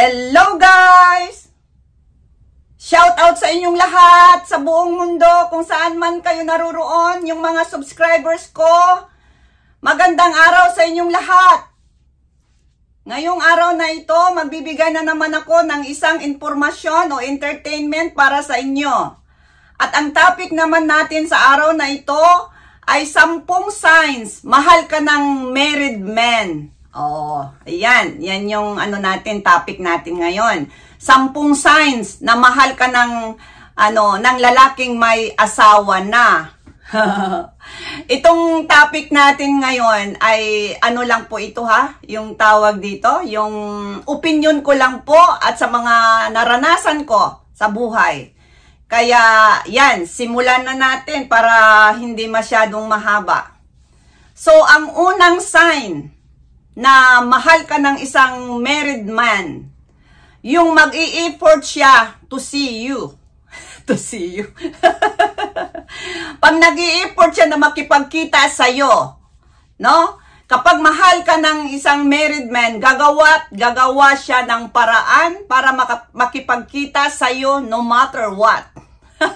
Hello guys! Shout out sa inyong lahat, sa buong mundo, kung saan man kayo naruroon, yung mga subscribers ko. Magandang araw sa inyong lahat. Ngayong araw na ito, magbibigay na naman ako ng isang informasyon o entertainment para sa inyo. At ang topic naman natin sa araw na ito ay 10 signs mahal ka ng married men. Oo, ayan. Yan yung ano natin, topic natin ngayon. Sampung signs na mahal ka ng, ano, ng lalaking may asawa na. Itong topic natin ngayon ay ano lang po ito ha, yung tawag dito, yung opinion ko lang po at sa mga naranasan ko sa buhay. Kaya yan, simulan na natin para hindi masyadong mahaba. So ang unang sign na mahal ka ng isang married man, yung mag-i-effort siya to see you. to see you. Pag nag-i-effort siya na makipagkita sa'yo, no? Kapag mahal ka ng isang married man, gagawa gagawa siya ng paraan para makipagkita sa'yo no matter what.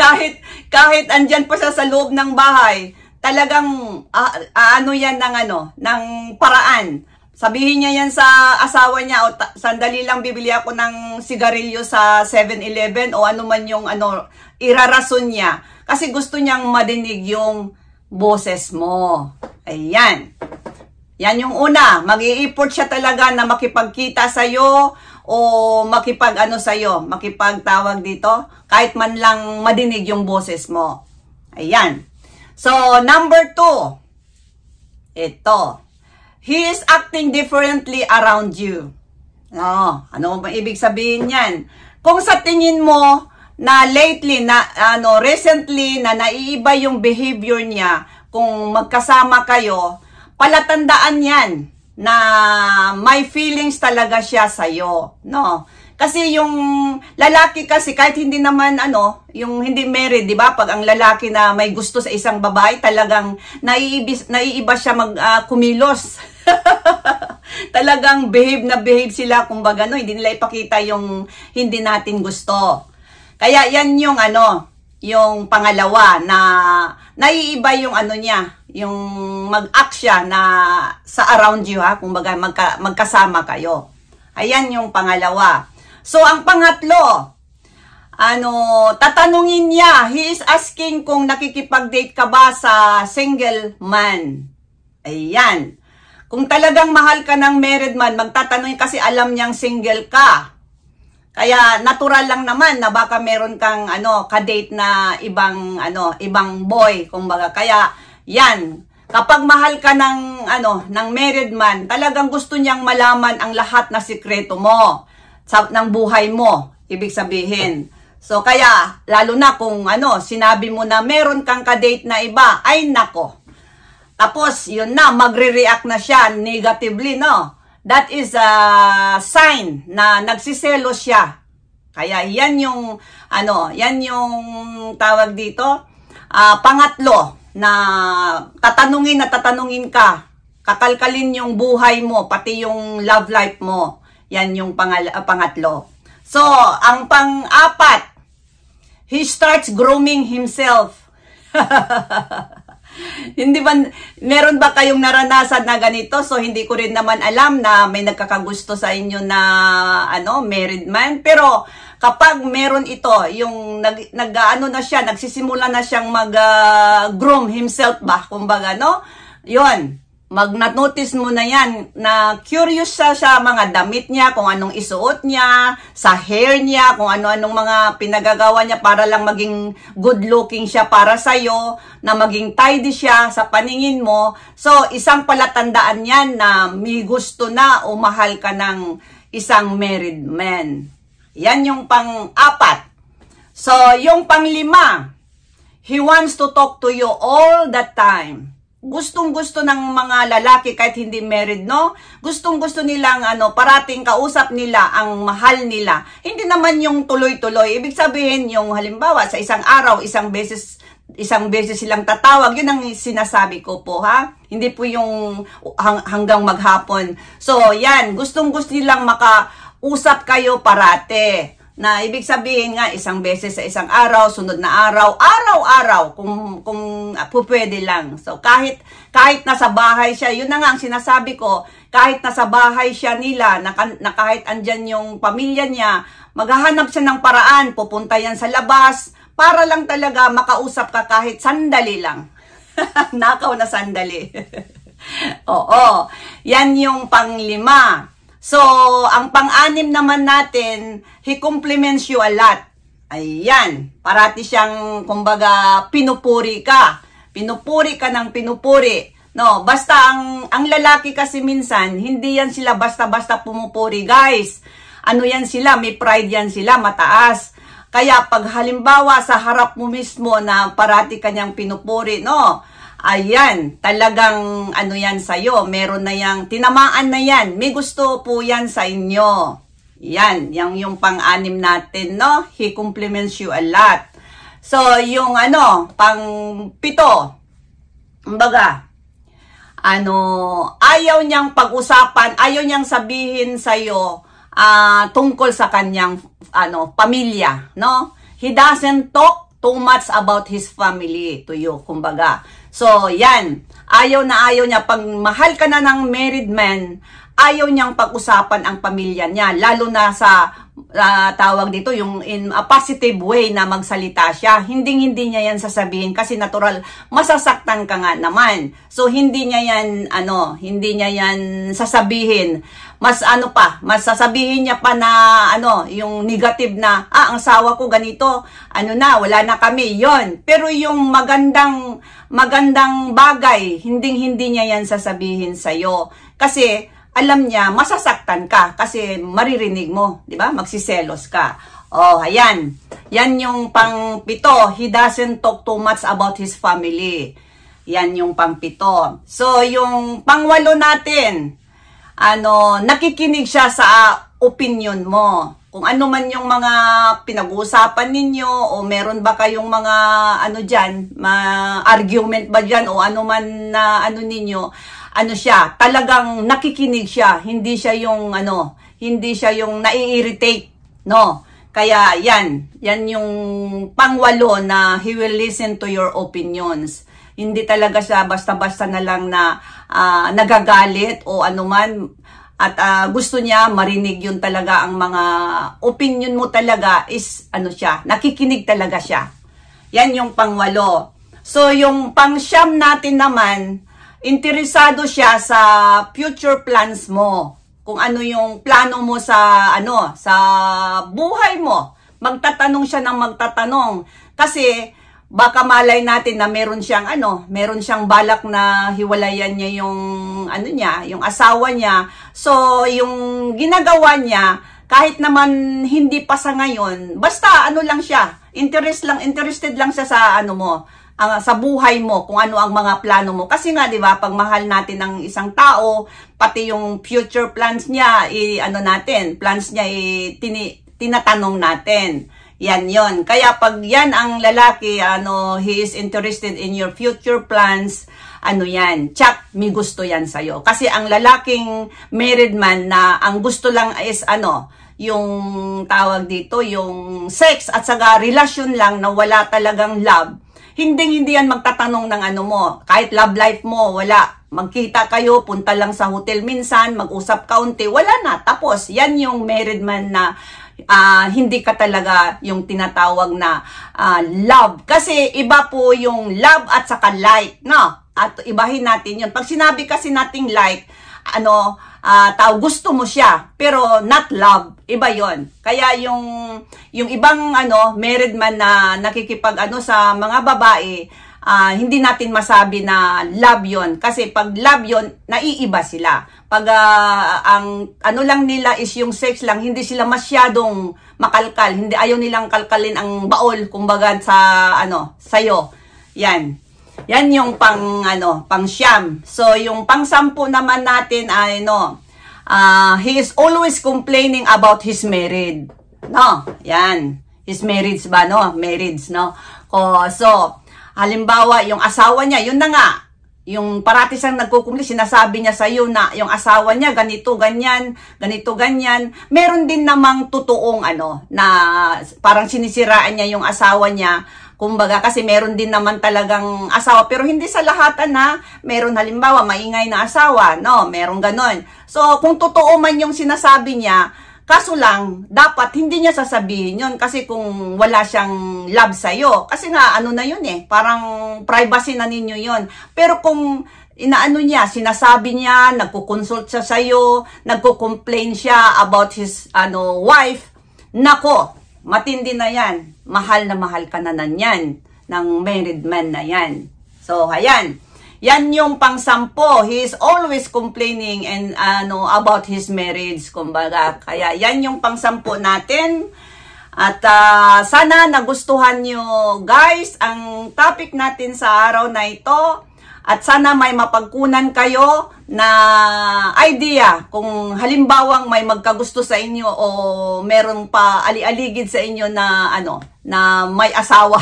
kahit kahit andyan pa siya sa loob ng bahay, talagang a, ah, a, ah, ano yan ng ano, ng paraan. Sabihin niya yan sa asawa niya o sandali lang bibili ako ng sigarilyo sa 7-Eleven o ano man yung ano, irarason niya. Kasi gusto niyang madinig yung boses mo. Ayan. Yan yung una. Mag-i-effort siya talaga na makipagkita sa'yo o makipag ano sa'yo, makipagtawag dito. Kahit man lang madinig yung boses mo. Ayan. So, number two ito. He is acting differently around you. No, ano ba ibig sabihin niyan? Kung sa tingin mo na lately na ano recently na naiiba yung behavior niya kung magkasama kayo, palatandaan 'yan na may feelings talaga siya sa iyo, no? Kasi yung lalaki kasi kahit hindi naman ano, yung hindi married, 'di ba? Pag ang lalaki na may gusto sa isang babae, talagang naiibis naiiba siya mag uh, kumilos. talagang behave na behave sila kumbaga no, hindi nila ipakita yung hindi natin gusto. Kaya yan yung ano, yung pangalawa na naiiba yung ano niya, yung mag-act siya na sa around you ha, kumbaga magka, magkasama kayo. Ayan yung pangalawa. So, ang pangatlo, ano, tatanungin niya, he is asking kung nakikipag-date ka ba sa single man. Ayan. Kung talagang mahal ka ng married man, magtatanong kasi alam niyang single ka. Kaya natural lang naman na baka meron kang ano, kadate na ibang ano, ibang boy kumbaga. Kaya 'yan, kapag mahal ka ng ano, ng married man, talagang gusto niyang malaman ang lahat na sikreto mo sa, ng buhay mo. Ibig sabihin. So, kaya, lalo na kung ano, sinabi mo na meron kang kadate na iba, ay nako. Tapos, yun na, magre-react na siya negatively, no? That is a sign na nagsiselo siya. Kaya yan yung, ano, yan yung tawag dito, uh, pangatlo na tatanungin na tatanungin ka. Kakalkalin yung buhay mo, pati yung love life mo. Yan yung pangal uh, pangatlo. So, ang pang-apat, he starts grooming himself. hindi ba, meron ba kayong naranasan na ganito? So, hindi ko rin naman alam na may nagkakagusto sa inyo na, ano, married man. Pero, kapag meron ito, yung nag, nag ano na siya, nagsisimula na siyang mag-groom ah, uh, himself ba? Kumbaga, no? Yun. Mag notice mo na yan na curious siya sa mga damit niya, kung anong isuot niya, sa hair niya, kung ano-anong mga pinagagawa niya para lang maging good looking siya para sa'yo, na maging tidy siya sa paningin mo. So, isang palatandaan yan na may gusto na o mahal ka ng isang married man. Yan yung pang-apat. So, yung pang-lima, he wants to talk to you all the time gustong-gusto ng mga lalaki kahit hindi married, no? Gustong-gusto nilang ano, parating kausap nila ang mahal nila. Hindi naman yung tuloy-tuloy. Ibig sabihin yung halimbawa sa isang araw, isang beses isang beses silang tatawag. Yun ang sinasabi ko po, ha? Hindi po yung hang, hanggang maghapon. So, yan. Gustong-gusto nilang makausap kayo parate na ibig sabihin nga isang beses sa isang araw, sunod na araw, araw-araw kung kung ah, pwede lang. So kahit kahit nasa bahay siya, yun na nga ang sinasabi ko, kahit nasa bahay siya nila, na, na kahit andyan yung pamilya niya, maghahanap siya ng paraan, pupunta yan sa labas, para lang talaga makausap ka kahit sandali lang. Nakaw na sandali. Oo, yan yung panglima. So, ang pang-anim naman natin, he compliments you a lot. Ayan, parati siyang, kumbaga, pinupuri ka. Pinupuri ka ng pinupuri. No, basta ang, ang lalaki kasi minsan, hindi yan sila basta-basta pumupuri, guys. Ano yan sila, may pride yan sila, mataas. Kaya pag halimbawa sa harap mo mismo na parati kanyang pinupuri, no, Ayan, talagang ano yan sa'yo. Meron na yang tinamaan na yan. May gusto po yan sa inyo. Yan, yung, yung pang-anim natin, no? He compliments you a lot. So, yung ano, pang-pito, kumbaga, ano, ayaw niyang pag-usapan, ayaw niyang sabihin sa'yo uh, tungkol sa kanyang, ano, pamilya, no? He doesn't talk too much about his family to you, kumbaga. So, yan. Ayaw na ayaw niya. Pag mahal ka na ng married man, ayaw niyang pag-usapan ang pamilya niya. Lalo na sa uh, tawag dito, yung in a positive way na magsalita siya. Hinding-hindi niya yan sasabihin kasi natural, masasaktan ka nga naman. So, hindi niya yan, ano, hindi niya yan sasabihin. Mas ano pa, mas sasabihin niya pa na, ano, yung negative na, ah, ang sawa ko ganito, ano na, wala na kami, yon Pero yung magandang, magandang bagay, hinding-hindi niya yan sasabihin sa'yo. Kasi, alam niya masasaktan ka kasi maririnig mo, 'di ba? Magsiselos ka. Oh, ayan. Yan yung pangpito. He doesn't talk too much about his family. Yan yung pangpito. So, yung pangwalo natin, ano, nakikinig siya sa opinion mo. Kung ano man yung mga pinag-uusapan ninyo o meron ba kayong mga ano diyan, ma argument ba diyan o ano man na ano ninyo, ano siya, talagang nakikinig siya, hindi siya yung ano, hindi siya yung nai-irritate, no? Kaya yan, yan yung pangwalo na he will listen to your opinions. Hindi talaga siya basta-basta na lang na uh, nagagalit o anuman at uh, gusto niya marinig yun talaga ang mga opinion mo talaga is ano siya, nakikinig talaga siya. Yan yung pangwalo. So yung pangsyam natin naman interesado siya sa future plans mo. Kung ano yung plano mo sa ano, sa buhay mo. Magtatanong siya ng magtatanong kasi baka malay natin na meron siyang ano, meron siyang balak na hiwalayan niya yung ano niya, yung asawa niya. So, yung ginagawa niya kahit naman hindi pa sa ngayon, basta ano lang siya, interest lang, interested lang siya sa ano mo, uh, sa buhay mo kung ano ang mga plano mo. Kasi nga 'di ba, pag mahal natin ang isang tao, pati yung future plans niya, i ano natin, plans niya i tini, tinatanong natin. Yan 'yon. Kaya pag 'yan ang lalaki, ano, he is interested in your future plans, ano 'yan, chat, may gusto 'yan sa iyo. Kasi ang lalaking married man na ang gusto lang is ano, yung tawag dito, yung sex at saka relasyon lang na wala talagang love hindi hindi yan magtatanong ng ano mo. Kahit love life mo, wala. Magkita kayo, punta lang sa hotel minsan, mag-usap kaunti, wala na. Tapos, yan yung married man na uh, hindi ka talaga yung tinatawag na uh, love. Kasi iba po yung love at saka like, no? At ibahin natin yun. Pag sinabi kasi nating like, ano, uh, tao, gusto mo siya, pero not love. Iba yon. Kaya yung, yung ibang ano, married man na nakikipag ano, sa mga babae, uh, hindi natin masabi na love yon. Kasi pag love yon, naiiba sila. Pag uh, ang ano lang nila is yung sex lang, hindi sila masyadong makalkal. Hindi ayaw nilang kalkalin ang baol kumbaga sa ano, sa iyo. Yan. Yan yung pang ano, pang siyam. So yung pang sampu naman natin ay ano, uh, he is always complaining about his married. No, yan. His marriage ba, no? Marriage, no? O, so, halimbawa, yung asawa niya, yun na nga. Yung parati siyang nagkukumli, sinasabi niya sa iyo na yung asawa niya, ganito, ganyan, ganito, ganyan. Meron din namang totoong ano, na parang sinisiraan niya yung asawa niya Kumbaga, kasi meron din naman talagang asawa. Pero hindi sa lahat na meron halimbawa maingay na asawa. No, meron ganun. So, kung totoo man yung sinasabi niya, Kaso lang, dapat hindi niya sasabihin yun kasi kung wala siyang love sa'yo. Kasi nga, ano na yun eh, parang privacy na ninyo yun. Pero kung inaano niya, sinasabi niya, nagkukonsult siya sa'yo, nagkukomplain siya about his ano wife, nako, matindi na yan mahal na mahal ka na nanyan ng married man na yan. So, ayan. Yan yung pangsampo. He is always complaining and ano about his marriage, kumbaga. Kaya yan yung pang pangsampo natin. At uh, sana nagustuhan nyo guys ang topic natin sa araw na ito. At sana may mapagkunan kayo na idea kung halimbawang may magkagusto sa inyo o meron pa ali-aligid sa inyo na ano na may asawa.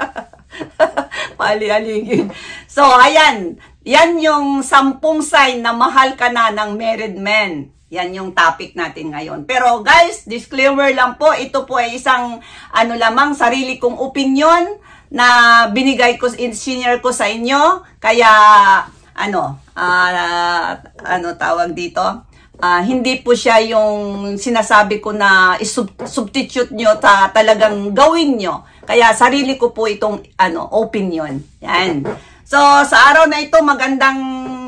Paali-aligid. So, ayan. Yan yung sampung sign na mahal ka na ng married men. Yan yung topic natin ngayon. Pero guys, disclaimer lang po, ito po ay isang ano lamang sarili kong opinion na binigay ko, engineer ko sa inyo. Kaya, ano, uh, ano tawag dito? Uh, hindi po siya yung sinasabi ko na substitute nyo ta talagang gawin nyo. Kaya sarili ko po itong ano, opinion. Yan. So, sa araw na ito, magandang,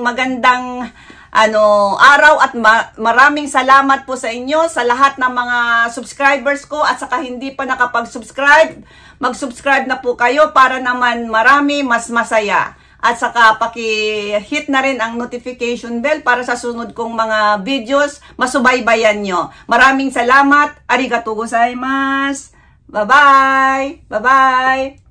magandang, ano, araw at ma- maraming salamat po sa inyo, sa lahat ng mga subscribers ko at saka hindi pa nakapag-subscribe, mag-subscribe na po kayo para naman marami mas masaya. At saka paki-hit na rin ang notification bell para sa sunod kong mga videos, masubaybayan nyo. Maraming salamat. Arigatou gozaimasu. Bye-bye. Bye-bye.